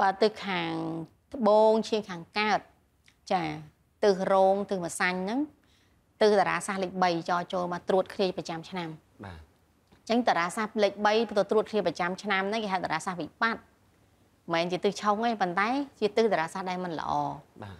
បើទៅខាងត្បូងឈៀងខាងកើតចាទិសរោងទិសម្សាញ់ហ្នឹងទិសតារាសាស្ត្រលេខ3ចោចូលមកត្រួតគ្នាប្រចាំឆ្នាំបាទអញ្ចឹងតារាសាស្ត្រលេខ3ទៅត្រួតគ្នាប្រចាំឆ្នាំហ្នឹងគេហៅតារាសាស្ត្រវិបត្តិមិនមែនជាទិសឆុងទេប៉ុន្តែ ជាទិសតារាសាស្ត្រដែលមិនល្អបាទ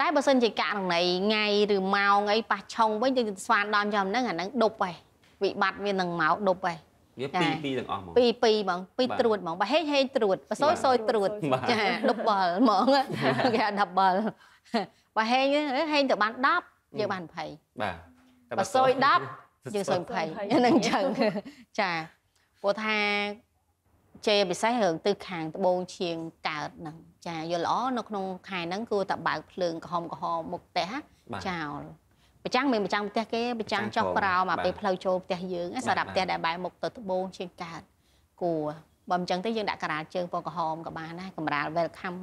តែបើសិនជាករណីថ្ងៃឬម៉ោងអីប៉ះឆុងវិញទៅស្វានដំចំហ្នឹងអាហ្នឹងដប់ឯងវិបត្តិវានឹងមកដប់ឯងវាពីរពីរទាំងអស់ហ្មងពីរពីរហ្មងពីរត្រួតហ្មងបើហេងហេងត្រួតបើសយសយត្រួតចា double ហ្មងគេហៅ double បើហេងហេងទៅបាន10យើងបាន20បាទបើសយ10យើងសយ20ហ្នឹងចឹងចាព្រោះថាជេពិសេសរឿងទិសខាងត្បូងឈៀងកើតហ្នឹងចាយល់ល្អនៅក្នុងខែហ្នឹងគួរតែបើកភ្លើងក្រហមក្រហមមុខផ្ទះចោលប្រចាំមិនប្រចាំផ្ទះគេប្រចាំចុះក្រោមមកពេលផ្លូវចូលផ្ទះយើងសម្រាប់ផ្ទះដែលបែរមុខទៅត្បូងជាងកើតគួរបើមិនចឹងទេយើងដាក់ការាលជើងពណ៌ក្រហមក៏បានដែរការាល welcome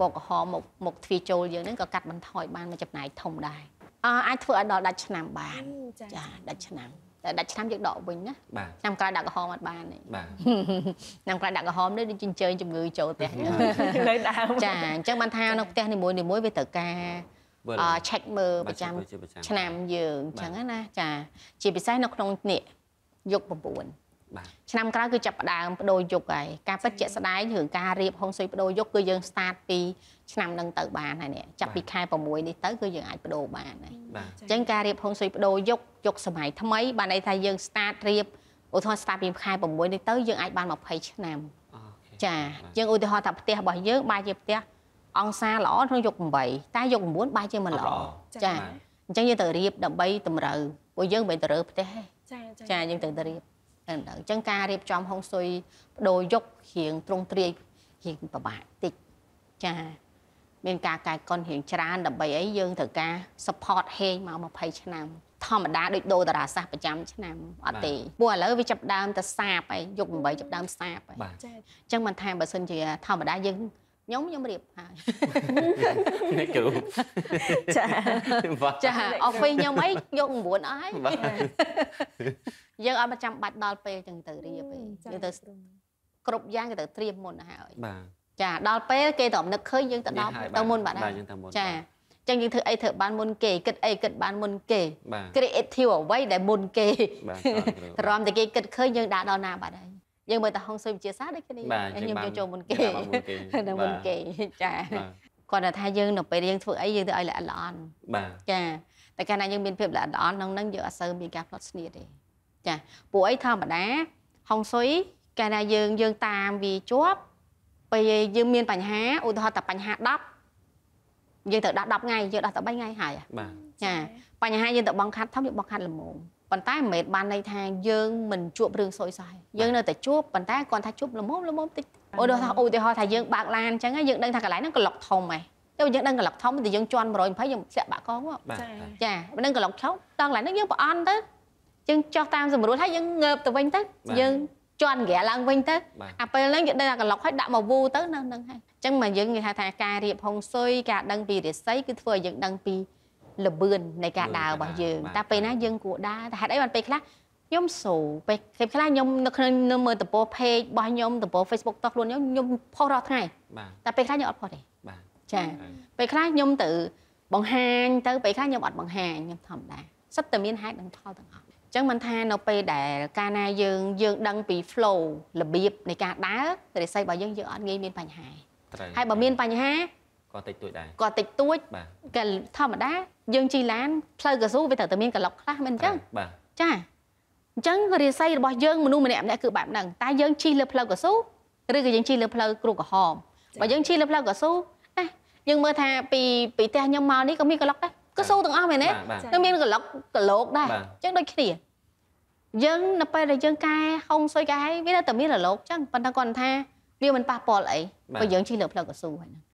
ពណ៌ក្រហមមកមកទ្វារចូលយើងហ្នឹងក៏កាត់បន្ថយបានមួយចំណែកធំដែរអអាចធ្វើឲ្យដល់ដាច់ឆ្នាំបានចាដាច់ឆ្នាំតែដាច់ឆ្នាំយើងដកវិញណាឆ្នាំក្រោយដាក់ក្រហមអត់បានទេបាទឆ្នាំក្រោយដាក់ក្រហមនេះដូចអញ្ជើញជំងឺចូលផ្ទះលើដើមចាអញ្ចឹងបានថានៅផ្ទះនីមួយៗវាត្រូវការឆែកមើលប្រចាំឆ្នាំយើងអញ្ចឹងណាចាជាពិសេសនៅក្នុងនេះយុគ9បាទឆ្នាំក្រោយគឺចាប់ផ្ដើមបដូរយុគហើយការពិតជាក់ស្ដែងរឿងការរៀបហុងស៊ុយបដូរយុគគឺយើង start ពីឆ្នាំនឹងទៅបានហើយនេះចាប់ពីខែ6នេះទៅគឺយើងអាចបដូរបានហើយអញ្ចឹងការរៀបហុងស៊ុយបដូរយុគយុគសម័យថ្មីបានន័យថាយើង start រៀបឧទាហរណ៍ start ពីខែ6នេះទៅយើងអាចបាន20ឆ្នាំ ចាយើងឧទាហរណ៍ថាផ្ទះរបស់យើងបែរជាផ្ទះអង្សាល្អក្នុងយក8តែយក9បែរជាមិនល្អចាអញ្ចឹងយើងទៅរៀបដើម្បីតម្រូវពួកយើងមិនទៅរើផ្ទះទេចាចាយើងទៅទៅរៀបអញ្ចឹងការរៀបចំហុងស៊ុយបដូរយករៀងត្រង់ត្រីរៀងពិបាកតិចចាមានការកែកុនរៀងច្រើនដើម្បីអីយើងត្រូវការ support ហេងមក20ឆ្នាំធម្មតាដូចដូរតារាសាស្ត្រប្រចាំឆ្នាំអត់ទេព្រោះឥឡូវវាចាប់ដើមទៅសាបហើយយក8ចាប់ដើមសាបហើយចាអញ្ចឹងមិនថាបើសិនជាធម្មតាយើងខ្ញុំខ្ញុំរៀបហើយអ្នកគ្រូចាចាអស់ពេលខ្ញុំអីយក9អស់ហើយយើងអត់ប្រចាំបាច់ដល់ពេលចឹងទៅរៀបទេយើងទៅគ្រប់យ៉ាងគេទៅត្រៀមមុនហើយបាទចាដល់ពេលគេតម្នឹកឃើញយើងទៅដល់ទៅមុនបាទចាចឹងយើងធ្វើអីធ្វើបានមុនគេគិតអីគិតបានមុនគេ creative អ្វីដែលមុនគេទ្រាំតែគេគិតឃើញយើងដាក់ដល់ណាបាត់ហើយយើងមើលតែហុងស៊ុយវិទ្យាសាស្ត្រដូចគ្នាខ្ញុំយកចូលមុនគេនៅមុនគេចាគាត់ថាថាយើងនៅពេលយើងធ្វើអីយើងទៅឲ្យល្អិតល្អន់បាទចាតែកាលណាយើងមានភាពល្អិតល្អន់ក្នុងហ្នឹងយើងអត់សូវមានការផ្លត់ស្នៀតទេចាពួកអីធម្មតាហុងស៊ុយកាលណាយើងយើងតាមវាជាប់ពេលយើងមានបញ្ហាឧទាហរណ៍តែបញ្ហា10យើងត្រូវដាក់10ថ្ងៃយើងដាក់តែ3ថ្ងៃហើយបាទចាបញ្ហាយើងទៅបងខាត់ធំយើងបងខាត់ល្មមប៉ុន្តែមិនមែនបានន័យថាយើងមិនជួបរឿងសោយសោះយើងនៅតែជួបប៉ុន្តែគាត់ថាជួបល្មមល្មមតិចអូដូចថាឧទាហរណ៍ថាយើងបើកឡានអញ្ចឹងយើងដឹងថាកន្លែងហ្នឹងក្លុកធំហ៎តែយើងដឹងកន្លុកធំតែយើងជន់120យើងធ្លាក់បាក់កងមកចាមិនដឹងកន្លុកធំដល់កន្លែងហ្នឹងយើងប្រអន់ទៅយើងចោះតាមសម្រួលហើយយើងងើបទៅវិញទៅយើងជន់ក្រាឡើងវិញទៅអាពេលហ្នឹងយើងដឹងថាកន្លុកហើយដាក់មកវូទៅនៅហ្នឹងហើយអញ្ចឹងមកយើងនិយាយថាការរៀបហុងស៊ុយការដឹងពីរិស័យគឺធ្វើឲ្យយើងដឹងពីលបឿននៃការដើររបស់យើងតែពេលណាយើងគួរដើរតែហេតុអីបានពេលខ្លះខ្ញុំស៊ូពេលពេលខ្លះខ្ញុំនៅក្នុងនៅមើលទំព័រ page របស់ខ្ញុំទំព័រ Facebook តោះខ្លួនខ្ញុំខ្ញុំផុសរាល់ថ្ងៃតែពេលខ្លះខ្ញុំអត់ផុសទេចាពេលខ្លះខ្ញុំទៅ បង្ហាញទៅពេលខ្លះខ្ញុំអត់បង្ហាញខ្ញុំធម្មតាសិតតែមានហេតុនិងផលទាំងអស់អញ្ចឹងមិនថានៅពេលដែលកាលណាយើងយើងដឹងពី flow របៀបនៃការដើររិស័យរបស់យើងយើងអត់ងាយមានបញ្ហាហើយបើមានបញ្ហាក៏តិចតួចដែរក៏តិចតួចបាទធម្មតាយើង ជីឡានផ្លូវកស៊ូវាត្រូវតែមានកឡុកខ្លះមិនអញ្ចឹងបាទចាអញ្ចឹងរាសីរបស់យើងមនុស្សម្នាក់ម្នាក់គឺបែបហ្នឹងតែយើងជីលើផ្លូវកស៊ូឬក៏យើងជីលើផ្លូវគ្រូក្រហមបើយើងជីលើផ្លូវកស៊ូណាយើងមើលថាពីពីផ្ទះខ្ញុំមកនេះក៏មានកឡុកដែរកស៊ូទាំងអស់មែនទេនឹងមានកឡុកកលោកដែរអញ្ចឹងដូចគ្នាយើងនៅពេលដែលយើងកែហុងសុយកែវាតែមានរលកអញ្ចឹងប៉ុន្តែគាត់ថាវាមិនប៉ះពាល់អីបើយើងជិះលើផ្លូវកស៊ូហ្នឹង